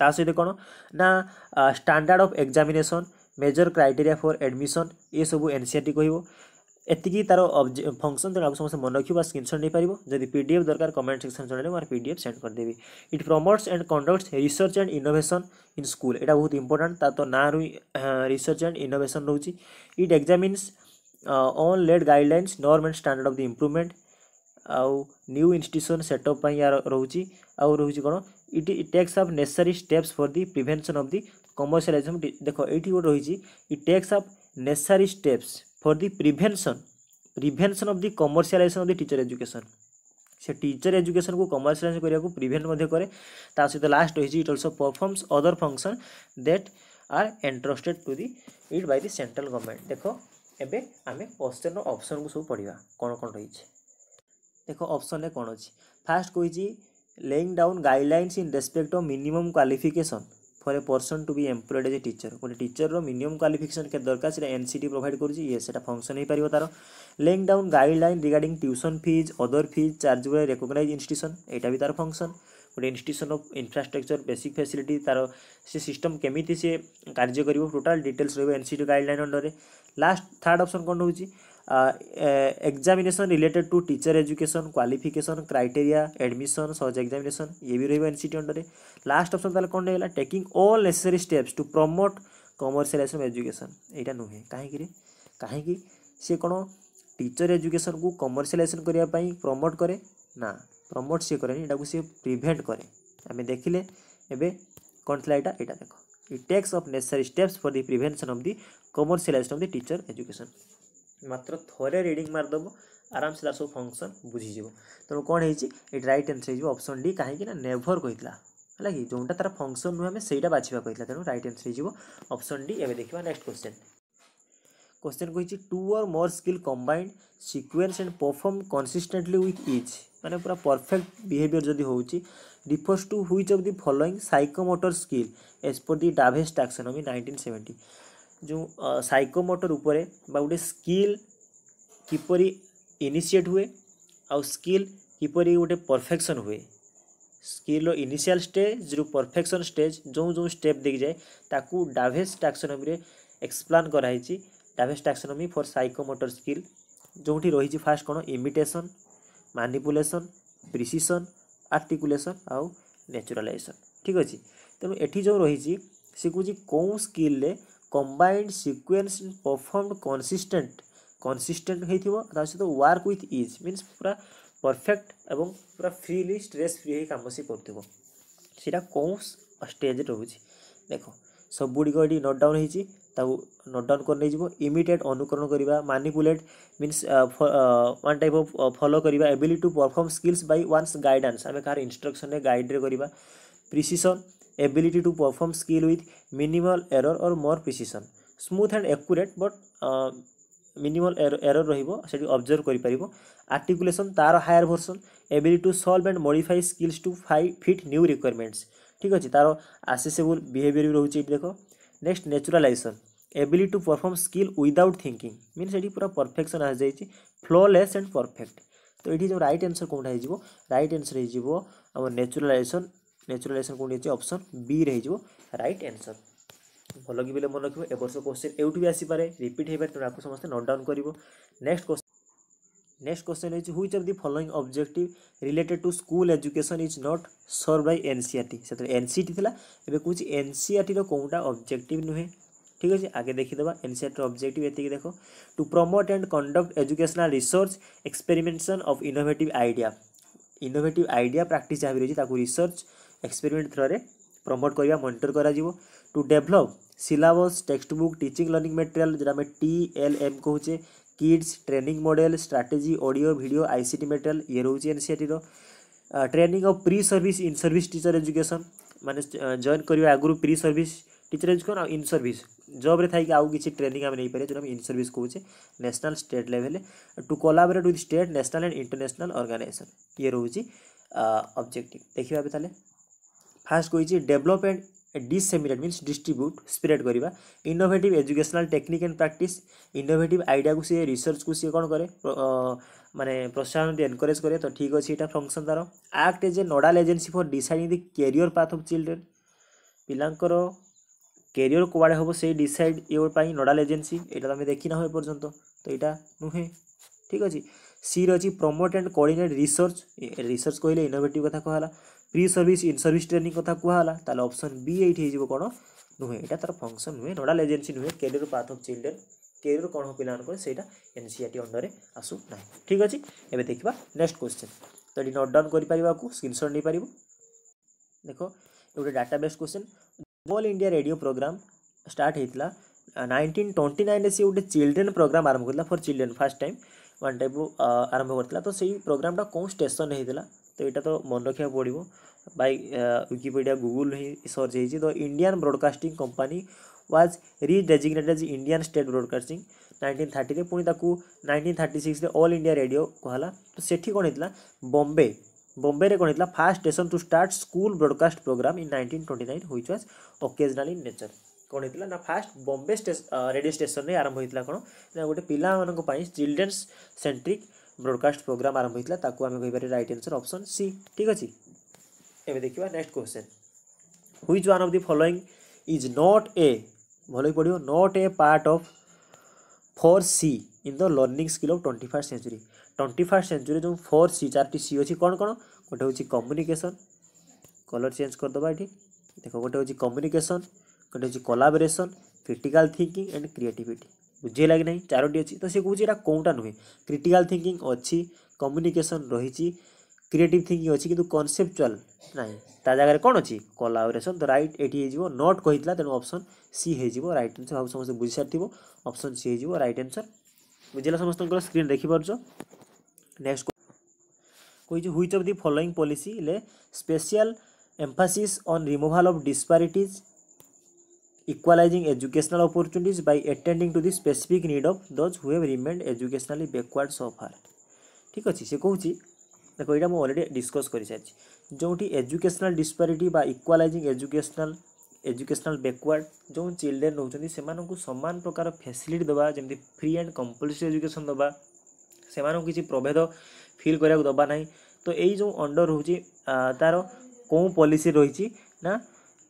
S1: ତା ସହିତ କ'ଣ ନା standard of examination measure criteria for admission ଏସବୁ ଏନ୍ ସି ଆର୍ ଟି କହିବ ଏତିକି ତାର ଫଙ୍କସନ୍ ତେଣୁ ଆକୁ ସମସ୍ତେ ମନେ ରଖିବ ବା ସ୍କ୍ରିନସଟ୍ ନେଇପାରିବ ଯଦି ପି ଡି ଏଫ୍ ଦରକାର କମେଣ୍ଟ ସେକ୍ସନ୍ ଜଣାଇଲେ ମୁଁ ପି ଡି ଏଫ୍ ସେଣ୍ଡ କରିଦେବି it promotes and conducts research and innovation in school ଏଇଟା ବହୁତ ଇମ୍ପୋର୍ଟାଣ୍ଟ ତା ତ ନାଁରୁ ରିସର୍ଚ୍ଚ ଆଣ୍ଡ ଇନୋଭେସନ୍ ରହୁଛି it examines on late guidelines norm and standard of the improvement ଆଉ ନ୍ୟୁ ଇନଷ୍ଟିଚ୍ୟୁସନ୍ ସେଟଅପ୍ ପାଇଁ ଏହାର ରହୁଛି ଆଉ ରହୁଛି କ'ଣ it takes of necessary steps for the prevention of the commercialisation ଦେଖ ଏଇଠି ଗୋଟେ ରହିଛି it takes of necessary steps for the prevention prevention of the commercialization of the teacher education সে টিচর এজুকেশন কু কমর্সিয়ালাইজ করা প্রিভেন্ট করে তা সহ লাস্ট রয়েছে it also performs other function that are entrusted to the it by the central government দেখ এবে আমি কোশ্চেন অপশন কু সব পড়া কোণ কোণ রয়েছে দেখ অপশন কোণ অ ফার্স্ট কইছি laying down guidelines in respect of minimum qualification for a person to be employed as a teacher ଗୋଟେ ଟିଚରର ମିନିମମ୍ କ୍ୱାଲିଫିକେସନ୍ କେତେ ଦରକାର ସେଇଟା ଏନ୍ ସି ଟି ପ୍ରୋଭାଇଡ଼ କରୁଛି ଇଏ ସେଇଟା ଫଙ୍କସନ୍ ହେଇପାରିବ ତା'ର laying down guideline regarding tuition fees other fees charge ଗୁଡ଼େ ରେକଗ୍ନାଇଜ୍ ଇନଷ୍ଟିଟ୍ୟୁସନ୍ ଏଇଟା ବି ତା'ର ଫଙ୍କସନ୍ ଗୋଟେ institution of infrastructure basic facility ତା'ର ସେ ସିଷ୍ଟମ୍ କେମିତି ସିଏ କାର୍ଯ୍ୟ କରିବ ଟୋଟାଲ୍ ଡିଟେଲ୍ସ ରହିବ ଏନ୍ ସି ଟି ଗାଇଡ଼ଲାଇନ୍ ଅଣ୍ଡରରେ ଲାଷ୍ଟ ଥାର୍ଡ଼ ଅପସନ୍ କ'ଣ ରହୁଛି examination related to teacher education qualification criteria admission सहज एग्जामिनेसन ये भी रही है सी अंडर लास्ट अप्सन ताल कौन होगा taking all necessary steps to promote commercialisation education यहाँ नुहे कहीं कहीं सी कौन टीचर एजुकेशन को कमर्सीयलाइजेसन करने प्रमोट कै ना प्रमोट सी कैनि यहाँ सी प्रिभेन्ट कै आम देखिले एवं कौन थी यहाँ यहाँ देख it takes up necessary steps for the prevention of the commercialization of the teacher education মাত্র থরে রিডিং মারিদেব আরামসে তার সব ফংশন বুঝিযোগ তেমন কম হয়েছি এটি রাইট আনসর হয়ে অপসন ডি কাহিঁকি না নেভর কইলা ହେଲା କି ଯେଉଁଟା ତା'ର ଫଙ୍କସନ୍ ନୁହେଁ ଆମେ ସେଇଟା ବାଛିବା କହିଥିଲା ତେଣୁ ରାଇଟ୍ ଆନ୍ସର୍ ହେଇଯିବ ଅପସନ୍ ଡି ଏବେ ଦେଖିବା ନେକ୍ସଟ କ୍ୱେଶ୍ଚନ୍ କ୍ୱେଶ୍ଚନ୍ କହିଛି two or more skill combined sequence and perform consistently with each ମାନେ ପୁରା ପରଫେକ୍ଟ ବିହେଭିଅର୍ ଯଦି ହେଉଛି refers to which of the following psychomotor skill as per the Dave's taxonomy nineteen seventy ଯେଉଁ psychomotor ଉପରେ ବା ଗୋଟେ skill କିପରି ଇନିସିଏଟ୍ ହୁଏ ଆଉ ସ୍କିଲ୍ କିପରି ଗୋଟେ ପରଫେକ୍ସନ୍ ହୁଏ ସ୍କିଲ୍ର ଇନିସିଆଲ୍ ଷ୍ଟେଜ୍ରୁ ପରଫେକ୍ସନ୍ ଷ୍ଟେଜ୍ ଯେଉଁ ଯେଉଁ ଷ୍ଟେପ୍ ଦେଖିଯାଏ ତାକୁ ଡାଭେସ୍ ଟାକ୍ସୋନମିରେ ଏକ୍ସପ୍ଲାନ୍ କରାହେଇଛି ଡାଭେସ୍ ଟାକ୍ସୋନମି ଫର୍ ସାଇକୋମୋଟର ସ୍କିଲ୍ ଯେଉଁଠି ରହିଛି ଫାର୍ଷ୍ଟ କ'ଣ ଇମିଟେସନ୍ ମାନିପୁଲେସନ୍ ପ୍ରିସିସନ୍ ଆର୍ଟିକୁଲେସନ୍ ଆଉ ନେଚୁରାଲାଇଜେସନ୍ ଠିକ୍ ଅଛି ତେଣୁ ଏଠି ଯେଉଁ ରହିଛି ସେ କହୁଛି କେଉଁ ସ୍କିଲ୍ରେ combined sequence performed consistent consistent ହୋଇଥିବ ତା ସହିତ ୱାର୍କ ୱିଥ୍ ଇଜ୍ ମିନ୍ସ ପୁରା ପରଫେକ୍ଟ ଏବଂ ପୁରା ଫ୍ରିଲି ଷ୍ଟ୍ରେସ୍ ଫ୍ରି ହୋଇ କାମ ସେ କରୁଥିବ ସେଇଟା କେଉଁ ଷ୍ଟେଜ୍ରେ ରହୁଛି ଦେଖ ସବୁଗୁଡ଼ିକ ଏଠି ନୋଟ୍ ଡାଉନ୍ ହୋଇଛି ତାକୁ ନୋଟ୍ ଡାଉନ୍ କରି ନେଇଯିବ ଇମିଡ଼ିଏଟ୍ ଅନୁକରଣ କରିବା manipulate means one type of follow କରିବା ability to perform skills by one's guidance ଆମେ କାହାର ଇନଷ୍ଟ୍ରକ୍ସନ୍ରେ ଗାଇଡ଼୍ରେ କରିବା precision ability to perform skill with minimal error or more precision smooth and accurate but uh, minimal error, error ରହିବ ସେଠି observe କରିପାରିବ articulation ତାର higher version ability to solve and modify skills to fit new requirements ঠিক ଅଛି ତାର accessible behavior ବି ରହୁଛି ଏଠି ଦେଖ next naturalization ability to perform skill without thinking means ଏଠି ପୁରା perfection ଆସିଯାଇଛି flawless and perfect ତ ଏଠି ଯେଉଁ ରାଇଟ୍ ଆନ୍ସର୍ କେଉଁଟା ହେଇଯିବ ରାଇଟ୍ ଆନ୍ସର୍ ହେଇଯିବ ଆମର ନେଚୁରାଲାଇଜେସନ୍ ନ୍ୟାଚୁରାଲାଇଜେସନ୍ କେଉଁଠି ଅଛି ଅପସନ୍ ବି ରହିଯିବ ରାଇଟ୍ ଆନ୍ସର୍ ଭଲ କି ବେଲେ ମନେ ରଖିବ ଏ ବର୍ଷ କୋଶ୍ଚିନ୍ ଏଉଠୁ ବି ଆସିପାରେ ରିପିଟ୍ ହେଇପାରେ ତେଣୁ ଆକୁ ସମସ୍ତେ ନୋଟ୍ ଡାଉନ୍ କରିବ नेक्स्ट क्वेश्चन है which of the following object related to school education is not serve by NCERT से एनसीआरटी थी एवं कौन एनसीआरटी कौटा अब्जेक्ट नुहे ठीक अच्छे आगे देखीदे एनसीआरटी ऑब्जेक्टिव ये देख to promote and conduct educational research experimentation of innovate idea innovate idea practice जहाँ भी रही है रिसर्च ଏକ୍ସପେରିମେଣ୍ଟ ଥ୍ରୁରେ ପ୍ରମୋଟ୍ କରିବା ମନିଟର କରାଯିବ to develop syllabus text book teaching learning material ଯେଉଁଟା ଆମେ ଟି ଏଲ୍ ଏମ୍ କହୁଛେ kids training model strategy audio video ICT material ଇଏ ରହୁଛି ଏନ୍ସିଆର୍ଟିର training of pre service in service teacher education ମାନେ ଜଏନ୍ କରିବା ଆଗରୁ ପ୍ରି ସର୍ଭିସ୍ ଟିଚର୍ ଏଜୁକେସନ୍ ଆଉ ଇନ୍ ସର୍ଭିସ୍ ଜବ୍ରେ ଥାଇକି ଆଉ କିଛି ଟ୍ରେନିଂ ଆମେ ନେଇପାରିବା ଯେଉଁଟା ଆମେ ଇନ୍ ସର୍ଭିସ୍ କହୁଛେ ନ୍ୟାସନାଲ୍ ଷ୍ଟେଟ୍ ଲେଭେଲ୍ରେ to collaborate with state national and international organisation ଇଏ ରହୁଛି ଅବଜେକ୍ଟିଭ୍ ଦେଖିବା ଏବେ ତାହେଲେ ফার্স্ট কইছি develop and disseminate means distribute spread করা innovative educational technique and practice innovative idea কু সি রিসর্চ কু সি কোণ করে মানে প্রোৎসাহন দিয়ে এনকরেজ করে তো ঠিক আছে এটা ফংশন তার act as a nodal agency for deciding the career path of children ପିଲାଙ୍କର କ୍ୟାରିୟର କୁଆଡ଼େ ହେବ ସେଇ ଡିସାଇଡ଼ ଇଏ ପାଇଁ ନୋଡ଼ାଲ ଏଜେନ୍ସି ଏଇଟା ତ ଆମେ ଦେଖିନାହୁଁ ଏପର୍ଯ୍ୟନ୍ତ ତ ଏଇଟା ନୁହେଁ ଠିକ୍ ଅଛି ସିରେ ଅଛି promote and coordinate research research କହିଲେ ଇନୋଭେଟିଭ୍ କଥା କୁହାଗଲା pre service in service training কথা কুহলা তাহলে অপশন বি এইটি হয়ে যাব কোণ নুহে এটা তার ফংশন নুহে নোডাল এজেন্সি নুহে career path of children career কোণ পিলাঙ্কর সেইটা এনসিআরটি অন্ডরে আসু না ঠিক আছে এবে দেখিবা নেক্সট কোশ্চেন তো এটি নোট ডাউন করে পারিবা স্ক্রিনশট নেই পারিব দেখো গোটে database question all India radio programme start হয়েছিল নাইনটিন ଟ୍ୱେଣ୍ଟି ନାଇନ୍ରେ ସିଏ ଗୋଟେ ଚିଲଡ୍ରେନ୍ ପ୍ରୋଗ୍ରାମ୍ ଆରମ୍ଭ କରିଥିଲା for children first time one type ଆରମ୍ଭ କରିଥିଲା ତ ସେଇ ପ୍ରୋଗ୍ରାମ୍ଟା କେଉଁ ଷ୍ଟେସନ୍ ହେଇଥିଲା তো এটা তো মনে রাখা পড়ব বাই উইকিপিডিয়া গুগল হি সর্চ হয়েছি the Indian broadcasting company was redesignated as Indian state broadcasting nineteen থার্টিরে পুଣି ତାକୁ ନାଇନଟିନ୍ ଥାର୍ଟି ସିକ୍ସରେ ଅଲ୍ ଇଣ୍ଡିଆ ରେଡ଼ିଓ କୁହାଲା ତ ସେଠି କ'ଣ ହେଇଥିଲା ବମ୍ବେ ବମ୍ବେରେ କ'ଣ ହେଇଥିଲା first station to start school broadcast programme in nineteen twenty nine which was occasional in nature କ'ଣ ହେଇଥିଲା ନା ଫାର୍ଷ୍ଟ ବମ୍ବେ ରେଡ଼ିଓ ଷ୍ଟେସନ୍ରେ ଆରମ୍ଭ ହେଇଥିଲା କ'ଣ ନା ଗୋଟେ ପିଲାମାନଙ୍କ ପାଇଁ ଚିଲଡ୍ରେନ୍ସ ସେଣ୍ଟ୍ରିକ୍ ବ୍ରଡ଼କାଷ୍ଟ ପ୍ରୋଗ୍ରାମ୍ ଆରମ୍ଭ ହୋଇଥିଲା ତାକୁ ଆମେ କହିପାରିବା ରାଇଟ୍ ଆନ୍ସର୍ ଅପସନ୍ ସି ଠିକ୍ ଅଛି ଏବେ ଦେଖିବା next question which one of the following is not a ଭଲକି ପଡ଼ିବ not a part of four C in the learning skill of twenty first century twenty first century ଯେଉଁ four C ଚାରିଟି C ଅଛି କ'ଣ କ'ଣ ଗୋଟେ ହେଉଛି କମ୍ୟୁନିକେସନ୍ କଲର୍ ଚେଞ୍ଜ କରିଦେବା ଏଠି ଦେଖ ଗୋଟେ ହେଉଛି କମ୍ୟୁନିକେସନ୍ ଗୋଟେ ହେଉଛି collaboration critical thinking and creativity ବୁଝେଇଲା କି ନାହିଁ ଚାରୋଟି ଅଛି ତ ସେ କହୁଛି ଏଇଟା କେଉଁଟା ନୁହେଁ କ୍ରିଟିକାଲ୍ ଥିଙ୍କିଂ ଅଛି କମ୍ୟୁନିକେସନ୍ ରହିଛି କ୍ରିଏଟିଭ୍ ଥିଙ୍କିଂ ଅଛି କିନ୍ତୁ କନସେପ୍ଚୁଆଲ୍ ନାହିଁ ତା ଜାଗାରେ କ'ଣ ଅଛି କୋଲାବରେସନ୍ ତ ରାଇଟ୍ ଏଠି ହେଇଯିବ ନଟ୍ କହିଥିଲା ତେଣୁ ଅପସନ୍ ସି ହେଇଯିବ ରାଇଟ୍ ଆନ୍ସର୍ ଭାବୁ ସମସ୍ତେ ବୁଝିସାରିଥିବ ଅପସନ୍ ସି ହେଇଯିବ ରାଇଟ୍ ଆନ୍ସର୍ ବୁଝିଲା ସମସ୍ତଙ୍କର ସ୍କ୍ରିନ୍ ଦେଖିପାରୁଛ ନେକ୍ସଟ କହିଛି which of the following policy lay special emphasis on removal of disparities equalizing educational opportunities by attending to the specific need of those who have remained educationally backward so far ঠিক আছে সে কହୁଛି দেখো এটা ମୁଁ already discus କରିସାରିଛି ଯେଉଁଠି educational disparity ବା equalising educational educational backward ଯେଉଁ children ରହୁଛନ୍ତି ସେମାନଙ୍କୁ ସମାନ ପ୍ରକାର ଫ୍ୟାସିଲିଟି ଦେବା ଯେମିତି ଫ୍ରି ଆଣ୍ଡ କମ୍ପଲସରି ଏଜୁକେସନ୍ ଦେବା ସେମାନଙ୍କୁ କିଛି ପ୍ରଭେଦ ଫିଲ୍ କରିବାକୁ ଦେବା ନାହିଁ ତ ଏଇ ଯେଉଁ ଅଣ୍ଡର ରହୁଛି ତା'ର କେଉଁ ପଲିସି ରହିଛି ନା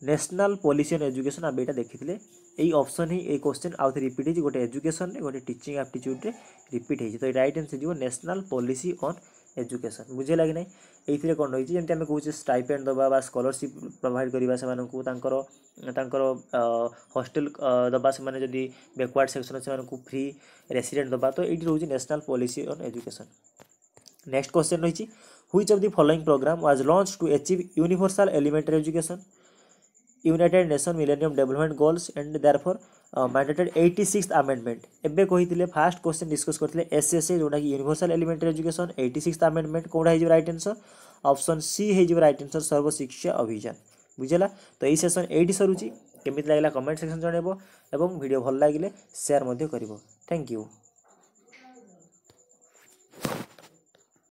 S1: ন্যাশনাল পলিসি অন এজুকেশন আমি এটা দেখিলে এই অপসন হি এই কোশ্চেন আউথে রিপিট হয়েছে গোটে এজুকেশন গোটে টিচিং আপ্টিচ্ୟୁডରେ ରିପିଟ୍ ହେଇଛି ତ ଏଇ ରାଇଟ୍ ଆନ୍ସର୍ ଯିବ ନ୍ୟାସନାଲ୍ ପଲିସି ଅନ୍ এজুকেশন বুঝেলা কি না এইথিরে কোণ রয়েছে যেমন আমি কৌছে স্টাইপেন্ড দেওয়া বা স্কলারশিপ প্রোভাইড করা সে তাঁর তাঁর হস্টেল দেওয়া সে যদি ব্যাকওয়ার্ড সেকশন সে ফ্রি রেসিডেন্ট দেওয়া তো এইটি রয়েছে national policy on education next question রয়েছে which of the following programme was launch to achieve universal elementary education united nation millennium development goals and therefore mandated eighty six amendment ଏବେ କହିଥିଲେ first question discuss କରିଥିଲେ S S A ଯେଉଁଟାକି universal elementary education eighty six amendment କେଉଁଟା ହେଇଯିବ right answer option C ହେଇଯିବ right answer ସର୍ବଶିକ୍ଷା ଅଭିଯାନ ବୁଝିଲା ତ ଏଇ ସେସନ୍ ଏଇଠି ସରୁଛି କେମିତି ଲାଗିଲା କମେଣ୍ଟ ସେକ୍ସନ୍ ଜଣାଇବ ଏବଂ ଭିଡ଼ିଓ ଭଲ ଲାଗିଲେ ସେୟାର ମଧ୍ୟ କରିବ ଥ୍ୟାଙ୍କ ୟୁ